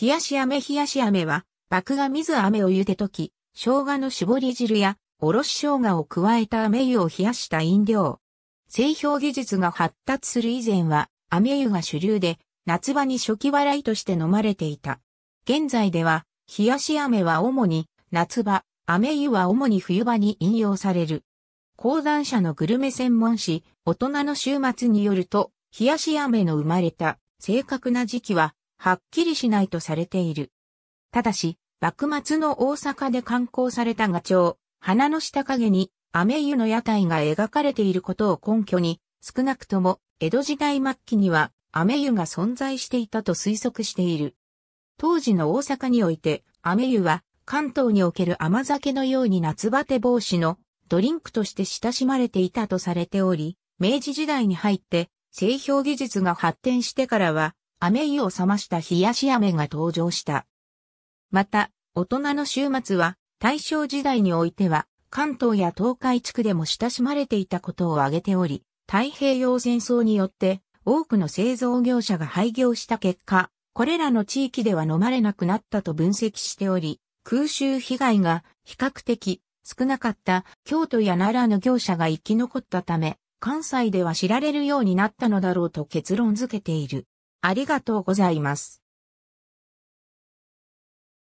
冷やし飴冷やし飴は、麦芽水飴を茹でとき、生姜の絞り汁や、おろし生姜を加えた飴湯を冷やした飲料。製氷技術が発達する以前は、飴湯が主流で、夏場に初期払いとして飲まれていた。現在では、冷やし飴は主に、夏場、飴湯は主に冬場に引用される。講談社のグルメ専門誌、大人の週末によると、冷やし飴の生まれた正確な時期ははっきりしないとされている。ただし、幕末の大阪で刊行されたガチョウ、花の下影に、雨湯の屋台が描かれていることを根拠に、少なくとも、江戸時代末期には、雨湯が存在していたと推測している。当時の大阪において、雨湯は、関東における甘酒のように夏バテ防止のドリンクとして親しまれていたとされており、明治時代に入って製氷技術が発展してからは雨湯を冷ました冷やし飴が登場した。また、大人の週末は、大正時代においては、関東や東海地区でも親しまれていたことを挙げており、太平洋戦争によって多くの製造業者が廃業した結果、これらの地域では飲まれなくなったと分析しており、空襲被害が比較的少なかった京都や奈良の業者が生き残ったため、関西では知られるようになったのだろうと結論付けている。ありがとうございます。